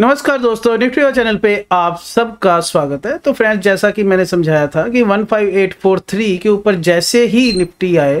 नमस्कार दोस्तों Nifty channel पे आप सबका स्वागत है तो फ्रेंड्स जैसा कि मैंने समझाया था कि 15843 के ऊपर जैसे ही निफ्टी आए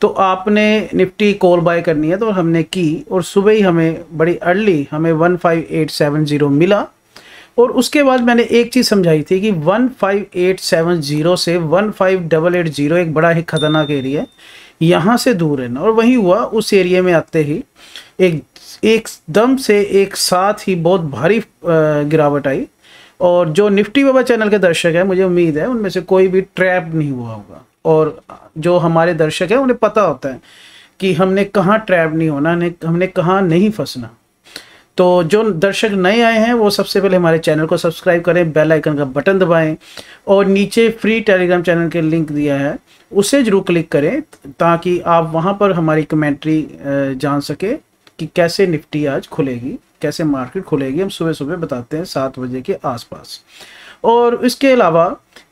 तो आपने निफ्टी कॉल बाय करनी है तो हमने की और सुबह ही हमें बड़ी अर्ली हमें 15870 मिला और उसके बाद मैंने एक चीज़ समझाई थी कि 15870 से 15880 एक बड़ा ही खतरनाक एरिया है यहाँ से दूर रहना और वहीं हुआ उस एरिया में आते ही एक एकदम से एक साथ ही बहुत भारी गिरावट आई और जो निफ्टी बाबा चैनल के दर्शक हैं मुझे उम्मीद है उनमें से कोई भी ट्रैप नहीं हुआ होगा और जो हमारे दर्शक हैं उन्हें पता होता है कि हमने कहाँ ट्रैप नहीं होना हमने कहाँ नहीं फंसना तो जो दर्शक नए आए हैं वो सबसे पहले हमारे चैनल को सब्सक्राइब करें बेल आइकन का बटन दबाएं और नीचे फ्री टेलीग्राम चैनल के लिंक दिया है उसे जरूर क्लिक करें ताकि आप वहां पर हमारी कमेंट्री जान सके कि कैसे निफ्टी आज खुलेगी कैसे मार्केट खुलेगी हम सुबह सुबह बताते हैं सात बजे के आसपास और इसके अलावा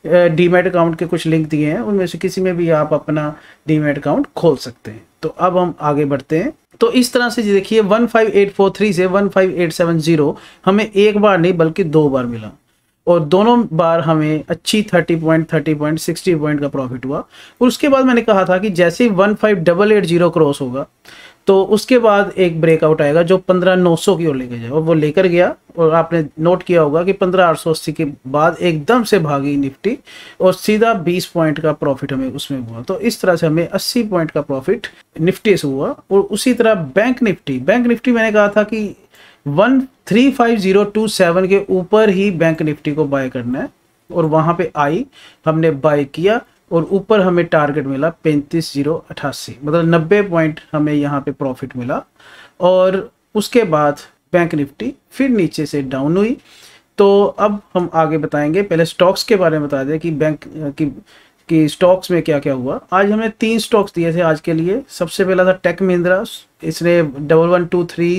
डीमेट अकाउंट के कुछ लिंक दिए हैं उनमें से किसी में भी आप अपना डीमेट अकाउंट खोल सकते हैं तो अब हम आगे बढ़ते हैं तो इस तरह से देखिए 15843 से 15870 हमें एक बार नहीं बल्कि दो बार मिला और दोनों बार हमें अच्छी 30 पॉइंट 30 पॉइंट 60 पॉइंट का प्रॉफिट हुआ और उसके बाद मैंने कहा था कि जैसे ही 15880 क्रॉस होगा तो उसके बाद एक ब्रेकआउट आएगा जो पंद्रह नौ सौ की ओर लेके जाए और वो लेकर गया और आपने नोट किया होगा कि पंद्रह आठ सौ अस्सी के बाद एकदम से भागी निफ्टी और सीधा बीस पॉइंट का प्रॉफिट हमें उसमें हुआ तो इस तरह से हमें अस्सी पॉइंट का प्रॉफिट निफ्टी से हुआ और उसी तरह बैंक निफ्टी बैंक निफ्टी मैंने कहा था कि one three five zero two seven के ऊपर ही बैंक निफ्टी को बाय करना है और वहाँ पे आई हमने बाय किया और ऊपर हमें टारगेट मिला पैंतीस जीरो अठासी मतलब नब्बे पॉइंट हमें यहाँ पे प्रॉफिट मिला और उसके बाद बैंक निफ्टी फिर नीचे से डाउन हुई तो अब हम आगे बताएंगे पहले स्टॉक्स के बारे में बता दें कि बैंक की कि स्टॉक्स में क्या क्या हुआ आज हमने तीन स्टॉक्स दिए थे आज के लिए सबसे पहला था टेक महिंद्रा इसने डबल वन टू थ्री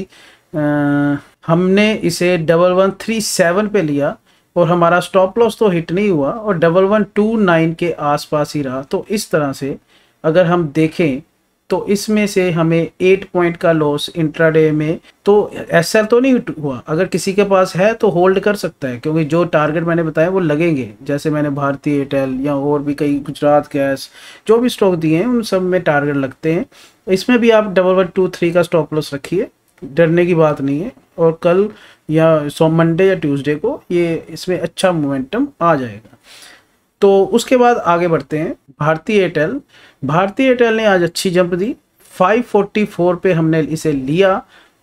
हमने इसे डबल वन थ्री सेवन पे लिया और हमारा स्टॉप लॉस तो हिट नहीं हुआ और डबल वन टू नाइन के आसपास ही रहा तो इस तरह से अगर हम देखें तो इसमें से हमें एट पॉइंट का लॉस इंट्राडे में तो ऐसा तो नहीं हुआ अगर किसी के पास है तो होल्ड कर सकता है क्योंकि जो टारगेट मैंने बताया वो लगेंगे जैसे मैंने भारतीय एयरटेल या और भी कई गुजरात गैस जो भी स्टॉक दिए हैं उन सब में टारगेट लगते हैं इसमें भी आप डबल वन टू थ्री का स्टॉप लॉस रखिए डरने की बात नहीं है और कल या सो मंडे या ट्यूसडे को ये इसमें अच्छा मोमेंटम आ जाएगा तो उसके बाद आगे बढ़ते हैं भारतीय एयरटेल भारतीय एयरटेल ने आज अच्छी जंप दी 544 पे हमने इसे लिया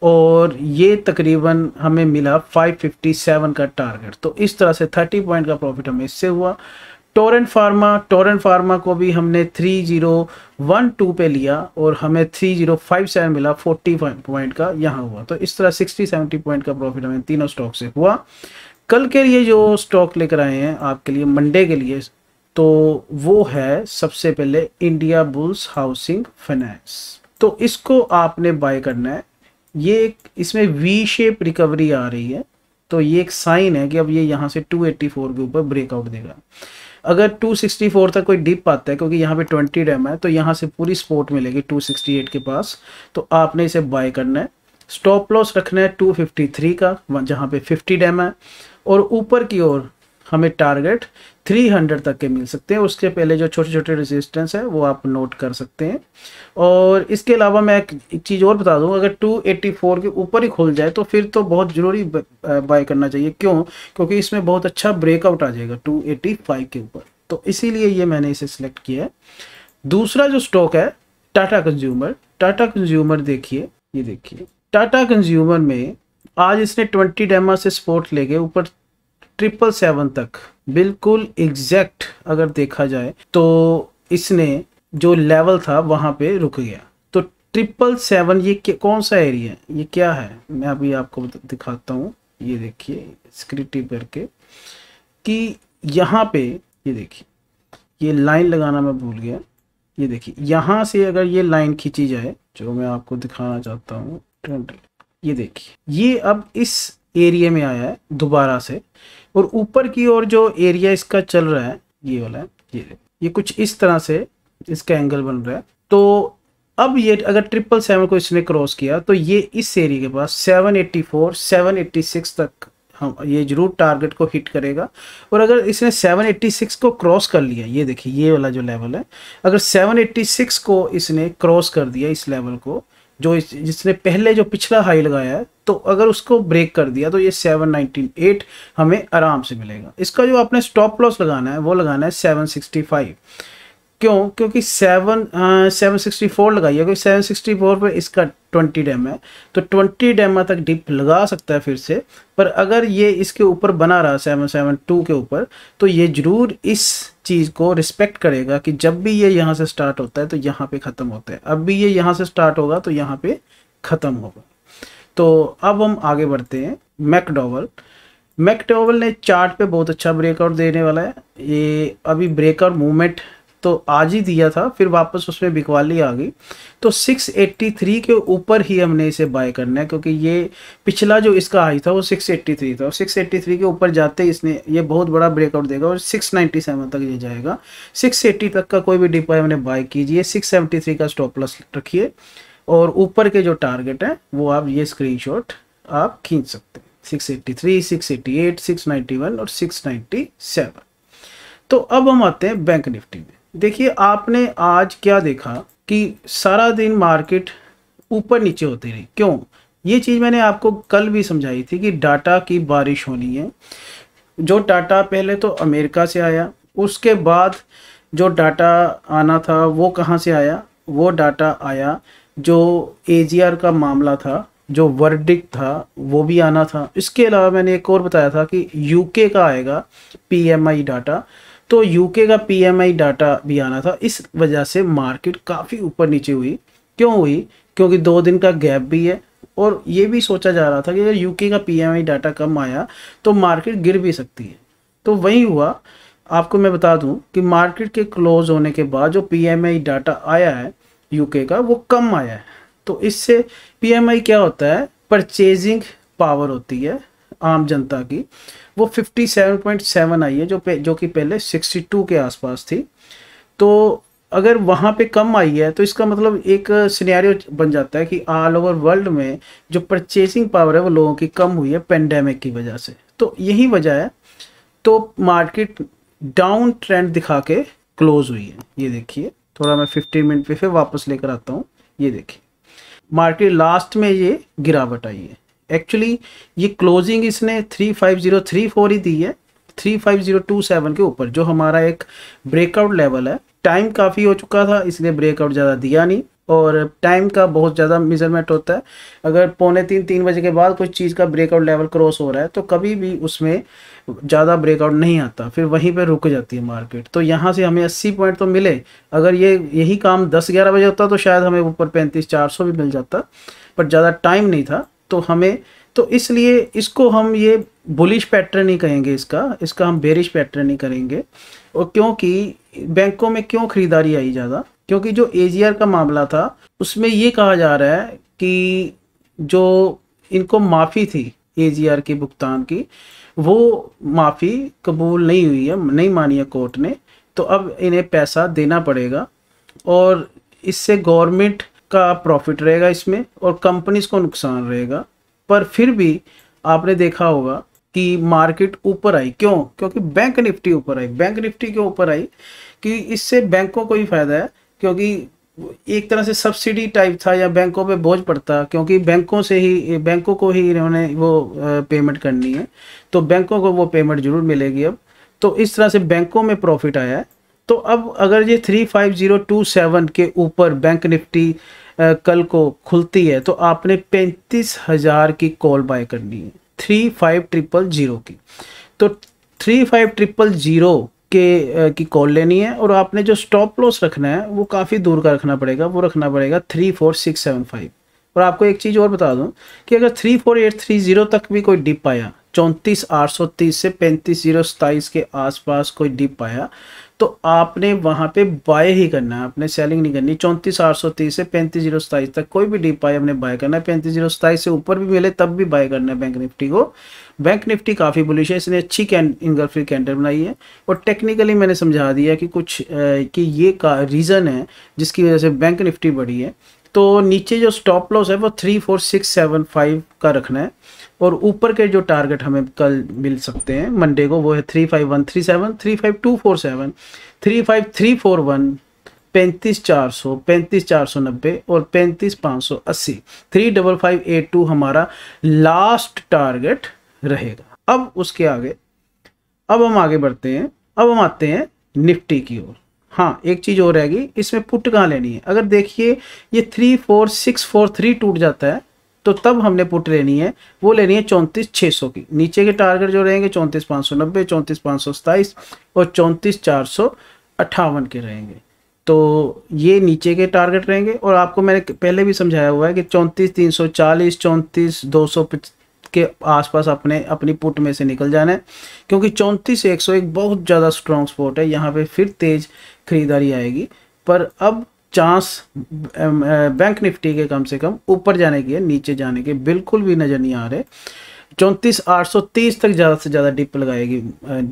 और ये तकरीबन हमें मिला 557 का टारगेट तो इस तरह से 30 पॉइंट का प्रॉफिट हमें इससे हुआ टोरेंट फार्मा टोरेंट फार्मा को भी हमने थ्री जीरो वन टू पे लिया और हमें थ्री जीरो फाइव सेवन मिला फोर्टी पॉइंट का यहाँ हुआ तो इस तरह सिक्सटी सेवेंटी पॉइंट का प्रॉफिट हमें तीनों स्टॉक से हुआ कल के लिए जो स्टॉक लेकर आए हैं आपके लिए मंडे के लिए तो वो है सबसे पहले इंडिया बुल्स हाउसिंग फाइनेंस तो इसको आपने बाय करना है ये एक इसमें वी शेप रिकवरी आ रही है तो ये एक साइन है कि अब ये यहाँ से 284 के ऊपर ब्रेकआउट देगा अगर 264 तक कोई डिप आता है क्योंकि यहाँ पे 20 रैम है तो यहाँ से पूरी स्पोर्ट मिलेगी 268 के पास तो आपने इसे बाय करना है स्टॉप लॉस रखना है 253 का जहाँ पे 50 डैम है और ऊपर की ओर हमें टारगेट 300 तक के मिल सकते हैं उसके पहले जो छोटे छोटे रेजिस्टेंस है वो आप नोट कर सकते हैं और इसके अलावा मैं एक चीज़ और बता दूं अगर 284 के ऊपर ही खुल जाए तो फिर तो बहुत ज़रूरी बाय करना चाहिए क्यों क्योंकि इसमें बहुत अच्छा ब्रेकआउट आ जाएगा 285 के ऊपर तो इसीलिए ये मैंने इसे सिलेक्ट किया है दूसरा जो स्टॉक है टाटा कंज्यूमर टाटा कंज्यूमर देखिए ये देखिए टाटा कंज्यूमर में आज इसने ट्वेंटी डेमा से स्पोर्ट लेके ऊपर ट्रिपल सेवन तक बिल्कुल एग्जैक्ट अगर देखा जाए तो इसने जो लेवल था वहाँ पे रुक गया तो ट्रिपल सेवन ये कौन सा एरिया है ये क्या है मैं अभी आपको दिखाता हूँ ये देखिए स्क्रीन करके कि यहाँ पे ये देखिए ये लाइन लगाना मैं भूल गया ये देखिए यहाँ से अगर ये लाइन खींची जाए जो मैं आपको दिखाना चाहता हूँ ये देखिए ये अब इस एरिया में आया है दोबारा से और ऊपर की ओर जो एरिया इसका चल रहा है ये वाला है ये ये कुछ इस तरह से इसका एंगल बन रहा है तो अब ये अगर ट्रिपल सेवन को इसने क्रॉस किया तो ये इस एरिया के पास 784 786 तक हम ये जरूर टारगेट को हिट करेगा और अगर इसने 786 को क्रॉस कर लिया ये देखिए ये वाला जो लेवल है अगर 786 को इसने क्रॉस कर दिया इस लेवल को जो इस जिसने पहले जो पिछला हाई लगाया है तो अगर उसको ब्रेक कर दिया तो ये सेवन नाइनटीन एट हमें आराम से मिलेगा इसका जो आपने स्टॉप लॉस लगाना है वो लगाना है सेवन सिक्सटी फाइव क्यों क्योंकि सेवन सेवन सिक्सटी फोर लगाइए क्योंकि सेवन सिक्सटी फोर पर इसका ट्वेंटी डैम है तो ट्वेंटी डैमा तक डिप लगा सकता है फिर से पर अगर ये इसके ऊपर बना रहा सेवन सेवन टू के ऊपर तो ये ज़रूर इस चीज़ को रिस्पेक्ट करेगा कि जब भी ये यहाँ से स्टार्ट होता है तो यहाँ पे ख़त्म होता है अब भी ये यहाँ से स्टार्ट होगा तो यहाँ पे ख़त्म होगा तो अब हम आगे बढ़ते हैं मैकडोवल मैकडोवल ने चार्ट पे बहुत अच्छा ब्रेकआउट देने वाला है ये अभी ब्रेकआउट मूवमेंट तो आज ही दिया था फिर वापस उसमें बिकवाली आ गई तो 683 के ऊपर ही हमने इसे बाय करना है क्योंकि ये पिछला जो इसका हाई था वो 683 था और 683 के ऊपर जाते ही इसने ये बहुत बड़ा ब्रेकआउट देगा और 697 तक ये जाएगा 680 तक का कोई भी डिपाई हमने बाय कीजिए 673 का स्टॉप लॉस रखिए और ऊपर के जो टारगेट हैं वो आप ये स्क्रीन आप खींच सकते हैं 683, 688, 691 और 697 तो अब हम आते हैं बैंक निफ्टी में देखिए आपने आज क्या देखा कि सारा दिन मार्केट ऊपर नीचे होती रही क्यों ये चीज़ मैंने आपको कल भी समझाई थी कि डाटा की बारिश होनी है जो डाटा पहले तो अमेरिका से आया उसके बाद जो डाटा आना था वो कहाँ से आया वो डाटा आया जो ए का मामला था जो वर्डिक था वो भी आना था इसके अलावा मैंने एक और बताया था कि यूके का आएगा पीएमआई डाटा तो यूके का पीएमआई डाटा भी आना था इस वजह से मार्केट काफ़ी ऊपर नीचे हुई क्यों हुई क्योंकि दो दिन का गैप भी है और ये भी सोचा जा रहा था कि अगर यूके का पीएमआई डाटा कम आया तो मार्केट गिर भी सकती है तो वही हुआ आपको मैं बता दूं कि मार्केट के क्लोज होने के बाद जो पीएमआई डाटा आया है यूके का वो कम आया है तो इससे पीएमआई क्या होता है परचेजिंग पावर होती है आम जनता की वो 57.7 आई है जो जो कि पहले 62 के आसपास थी तो अगर वहाँ पे कम आई है तो इसका मतलब एक सिनेरियो बन जाता है कि ऑल ओवर वर्ल्ड में जो परचेसिंग पावर है वो लोगों की कम हुई है पेंडेमिक की वजह से तो यही वजह है तो मार्केट डाउन ट्रेंड दिखा के क्लोज हुई है ये देखिए थोड़ा मैं फिफ्टीन मिनट पे फिर वापस लेकर आता हूँ ये देखिए मार्केट लास्ट में ये गिरावट आई है एक्चुअली ये क्लोजिंग इसने three five zero three four ही दी है three five zero two seven के ऊपर जो हमारा एक ब्रेकआउट लेवल है टाइम काफ़ी हो चुका था इसलिए ब्रेकआउट ज़्यादा दिया नहीं और टाइम का बहुत ज़्यादा मेजरमेंट होता है अगर पौने तीन तीन बजे के बाद कुछ चीज़ का ब्रेकआउट लेवल क्रॉस हो रहा है तो कभी भी उसमें ज़्यादा ब्रेकआउट नहीं आता फिर वहीं पर रुक जाती है मार्केट तो यहाँ से हमें अस्सी पॉइंट तो मिले अगर ये यही काम दस ग्यारह बजे होता तो शायद हमें ऊपर पैंतीस चार सौ भी मिल जाता बट ज़्यादा टाइम नहीं था तो हमें तो इसलिए इसको हम ये बुलिश पैटर्न ही कहेंगे इसका इसका हम बेरिश पैटर्न ही करेंगे और क्योंकि बैंकों में क्यों खरीदारी आई ज़्यादा क्योंकि जो एजीआर का मामला था उसमें ये कहा जा रहा है कि जो इनको माफ़ी थी एजीआर के भुगतान की वो माफ़ी कबूल नहीं हुई है नहीं मानी है कोर्ट ने तो अब इन्हें पैसा देना पड़ेगा और इससे गवर्नमेंट का प्रॉफिट रहेगा इसमें और कंपनीज को नुकसान रहेगा पर फिर भी आपने देखा होगा कि मार्केट ऊपर आई क्यों क्योंकि बैंक निफ्टी ऊपर आई बैंक निफ्टी क्यों ऊपर आई कि इससे बैंकों को ही फायदा है क्योंकि एक तरह से सब्सिडी टाइप था या बैंकों पे बोझ पड़ता क्योंकि बैंकों से ही बैंकों को ही इन्होंने वो पेमेंट करनी है तो बैंकों को वो पेमेंट जरूर मिलेगी अब तो इस तरह से बैंकों में प्रॉफिट आया है तो अब अगर ये three five zero two seven के ऊपर बैंक निफ्टी कल को खुलती है तो आपने पैंतीस हज़ार की कॉल बाय करनी है थ्री फाइव ट्रिपल जीरो की तो थ्री फाइव ट्रिपल जीरो के की कॉल लेनी है और आपने जो स्टॉप लॉस रखना है वो काफ़ी दूर का रखना पड़ेगा वो रखना पड़ेगा three four six seven five और आपको एक चीज़ और बता दूं कि अगर three four eight three zero तक भी कोई डिप आया चौंतीस आठ सौ तीस से पैंतीस जीरो सताईस के आसपास कोई डिप आया तो आपने वहाँ पे बाय ही करना है आपने सेलिंग नहीं करनी चौंतीस आठ सौ तीस से पैंतीस जीरो सताईस तक कोई भी डीप आई हमने बाय करना है पैंतीस जीरो सताईस से ऊपर भी मिले तब भी बाय करना है बैंक निफ्टी को बैंक निफ्टी काफ़ी बुलिश है इसने अच्छी इंगल फ्री कैंडल बनाई है और टेक्निकली मैंने समझा दिया कि कुछ कि ये का रीज़न है जिसकी वजह से बैंक निफ्टी बढ़ी है तो नीचे जो स्टॉप लॉस है वो three four six seven five का रखना है और ऊपर के जो टारगेट हमें कल मिल सकते हैं मंडे को वो है three five one three seven three five two four seven three five three four one पैंतीस चार सौ पैंतीस चार सौ नब्बे और पैंतीस पाँच सौ अस्सी three double five eight two हमारा लास्ट टारगेट रहेगा अब उसके आगे अब हम आगे बढ़ते हैं अब हम आते हैं निफ्टी की ओर हाँ एक चीज़ और रहेगी इसमें पुट कहाँ लेनी है अगर देखिए ये three four six four three टूट जाता है तो तब हमने पुट लेनी है वो लेनी है चौंतीस छः सौ की नीचे के टारगेट जो रहेंगे चौंतीस पाँच सौ नब्बे चौंतीस पाँच सौ सताईस और चौंतीस चार सौ अट्ठावन के रहेंगे तो ये नीचे के टारगेट रहेंगे और आपको मैंने पहले भी समझाया हुआ है कि चौंतीस तीन सौ चालीस चौंतीस दो सौ के आसपास अपने अपनी पुट में से निकल जाना है क्योंकि चौंतीस एक सौ एक बहुत ज़्यादा स्ट्रॉन्ग स्पॉट है यहाँ पे फिर तेज खरीदारी आएगी पर अब चांस बैंक निफ्टी के कम से कम ऊपर जाने के नीचे जाने के बिल्कुल भी नज़र नहीं आ रहे चौंतीस आठ सौ तीस तक ज़्यादा से ज़्यादा डिप लगाएगी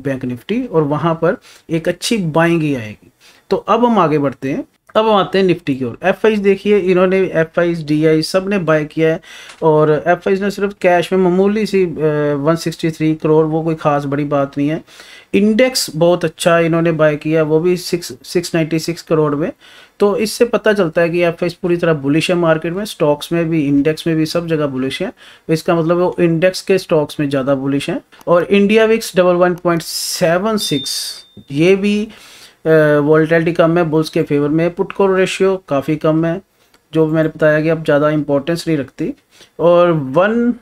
बैंक निफ्टी और वहाँ पर एक अच्छी बाइंग ही आएगी तो अब हम आगे बढ़ते हैं अब हम आते हैं निफ्टी की ओर एफ देखिए इन्होंने एफ आईज डी आई सब ने बाय किया है और एफ ने सिर्फ कैश में मामूली सी वन सिक्सटी थ्री करोड़ वो कोई ख़ास बड़ी बात नहीं है इंडेक्स बहुत अच्छा इन्होंने बाय किया वो भी six six ninety six crore में तो इससे पता चलता है कि एफ पूरी तरह बुलिश है मार्केट में स्टॉक्स में भी इंडेक्स में भी सब जगह बुलिश है तो इसका मतलब वो इंडेक्स के स्टॉक्स में ज़्यादा बुलिश है और India VIX double one point seven six ये भी वॉल्टिलिटी कम है बुल्स के फेवर में पुट कॉल रेशियो काफ़ी कम है जो मैंने बताया कि अब ज़्यादा इंपॉर्टेंस नहीं रखती और वन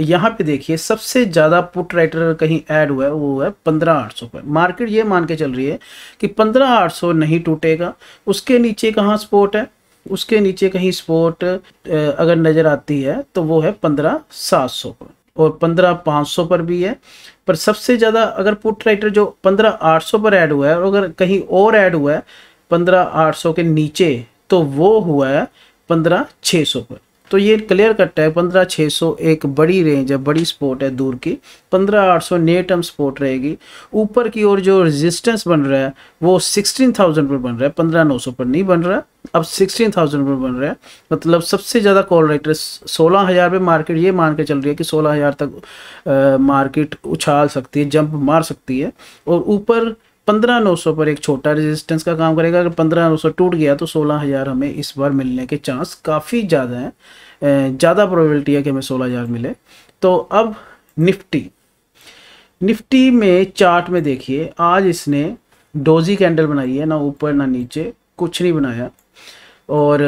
यहाँ पे देखिए सबसे ज़्यादा पुट राइटर कहीं ऐड हुआ है वो है पंद्रह आठ सौ पर मार्केट ये मान के चल रही है कि पंद्रह आठ सौ नहीं टूटेगा उसके नीचे कहाँ स्पोर्ट है उसके नीचे कहीं स्पोर्ट अगर नज़र आती है तो वो है पंद्रह सात सौ पर और पंद्रह पाँच सौ पर भी है पर सबसे ज़्यादा अगर पुट राइटर जो पंद्रह आठ सौ पर ऐड हुआ है और अगर कहीं और ऐड हुआ है पंद्रह आठ सौ के नीचे तो वो हुआ है पंद्रह छः सौ पर तो ये क्लियर कट है पंद्रह छः सौ एक बड़ी रेंज है बड़ी सपोर्ट है दूर की पंद्रह आठ सौ नेटम सपोर्ट रहेगी ऊपर की ओर जो रेजिस्टेंस बन रहा है वो सिक्सटीन थाउजेंड पर बन रहा है पंद्रह नौ सौ पर नहीं बन रहा अब सिक्सटीन थाउजेंड पर बन रहा है मतलब सबसे ज़्यादा कॉल राइटर सोलह हज़ार पर मार्केट ये मान के चल रही है कि सोलह हज़ार तक आ, मार्केट उछाल सकती है जंप मार सकती है और ऊपर पंद्रह नौ सौ पर एक छोटा रेजिस्टेंस का काम करेगा अगर पंद्रह नौ सौ टूट गया तो सोलह हज़ार हमें इस बार मिलने के चांस काफ़ी ज़्यादा हैं ज़्यादा प्रोबेबिलिटी है कि हमें सोलह हज़ार मिले तो अब निफ्टी निफ्टी में चार्ट में देखिए आज इसने डोजी कैंडल बनाई है ना ऊपर ना नीचे कुछ नहीं बनाया और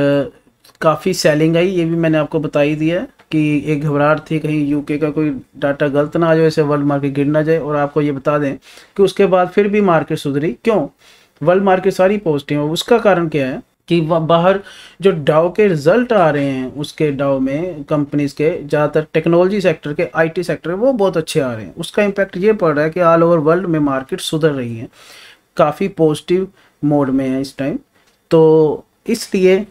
काफ़ी सेलिंग आई ये भी मैंने आपको बता ही दिया है कि एक घबराहट थी कहीं यूके का कोई डाटा गलत ना आ जाए ऐसे वर्ल्ड मार्केट गिर ना जाए और आपको ये बता दें कि उसके बाद फिर भी मार्केट सुधरी क्यों वर्ल्ड मार्केट सारी पॉजिटिव है उसका कारण क्या है कि बाहर जो डाओ के रिजल्ट आ रहे हैं उसके डाव में कंपनीज के ज़्यादातर टेक्नोलॉजी सेक्टर के आईटी सेक्टर वो बहुत अच्छे आ रहे हैं उसका इम्पैक्ट ये पड़ रहा है कि ऑल ओवर वर्ल्ड में मार्केट सुधर रही है काफ़ी पॉजिटिव मोड में है इस टाइम तो इसलिए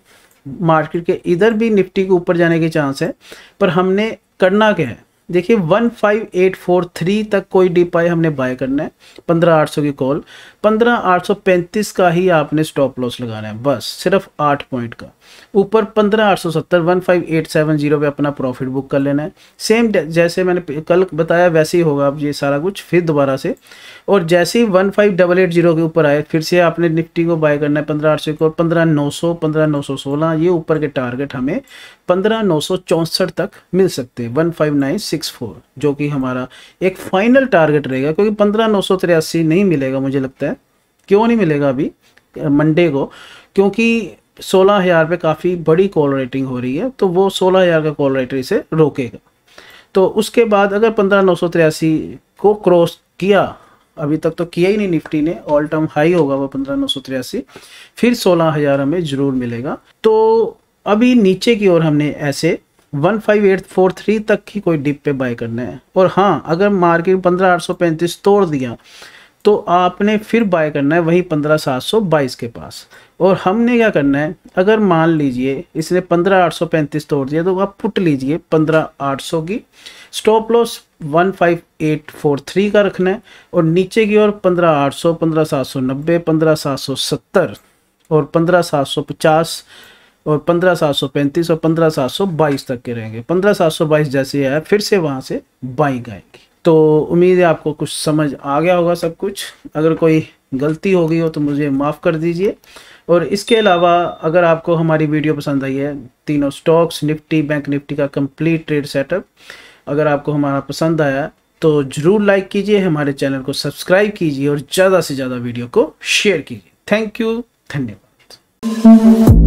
मार्केट के इधर भी निफ्टी के ऊपर जाने के चांस है पर हमने करना क्या है देखिए 15843 तक कोई डीप आई हमने बाय करना है 15800 की कॉल 15835 का ही आपने स्टॉप लॉस लगाना है बस सिर्फ आठ पॉइंट का ऊपर पंद्रह आठ सौ सत्तर one five eight seven zero पर अपना प्रॉफिट बुक कर लेना है सेम जैसे मैंने कल बताया वैसे ही होगा अब ये सारा कुछ फिर दोबारा से और जैसे ही one five double eight zero के ऊपर आए फिर से आपने निफ्टी को बाय करना है पंद्रह आठ सौ और पंद्रह नौ सौ पंद्रह नौ सौ सोलह ये ऊपर के टारगेट हमें पंद्रह नौ सौ चौंसठ तक मिल सकते हैं one five nine six four जो कि हमारा एक फाइनल टारगेट रहेगा क्योंकि पंद्रह नौ सौ तिरासी नहीं मिलेगा मुझे लगता है क्यों नहीं मिलेगा अभी मंडे को क्योंकि सोलह हज़ार पे काफ़ी बड़ी कॉल रेटिंग हो रही है तो वो सोलह हज़ार का कॉल राइटर इसे रोकेगा तो उसके बाद अगर पंद्रह नौ सौ तिरासी को क्रॉस किया अभी तक तो किया ही नहीं निफ्टी ने ऑल टर्म हाई होगा वो पंद्रह नौ सौ तिरासी फिर सोलह हज़ार हमें ज़रूर मिलेगा तो अभी नीचे की ओर हमने ऐसे one five eight four three तक की कोई डिप पे बाय करना है और हाँ अगर मार्केट पंद्रह आठ सौ पैंतीस तोड़ दिया तो आपने फिर बाय करना है वही पंद्रह सात सौ बाईस के पास और हमने क्या करना है अगर मान लीजिए इसने पंद्रह आठ सौ पैंतीस तोड़ दिया तो आप पुट लीजिए पंद्रह आठ सौ की stop loss one five eight four three का रखना है और नीचे की ओर पंद्रह आठ सौ पंद्रह सात सौ नब्बे पंद्रह सात सौ सत्तर और पंद्रह सात सौ पचास और पंद्रह सात सौ पैंतीस और पंद्रह सात सौ बाईस तक के रहेंगे पंद्रह सात सौ बाईस जैसे आया फिर से वहाँ से बाइंग आएंगी तो उम्मीद है आपको कुछ समझ आ गया होगा सब कुछ अगर कोई गलती हो गई हो तो मुझे माफ़ कर दीजिए और इसके अलावा अगर आपको हमारी वीडियो पसंद आई है तीनों स्टॉक्स निफ्टी बैंक निफ्टी का कंप्लीट ट्रेड सेटअप अगर आपको हमारा पसंद आया तो ज़रूर लाइक कीजिए हमारे चैनल को सब्सक्राइब कीजिए और ज़्यादा से ज़्यादा वीडियो को शेयर कीजिए थैंक यू धन्यवाद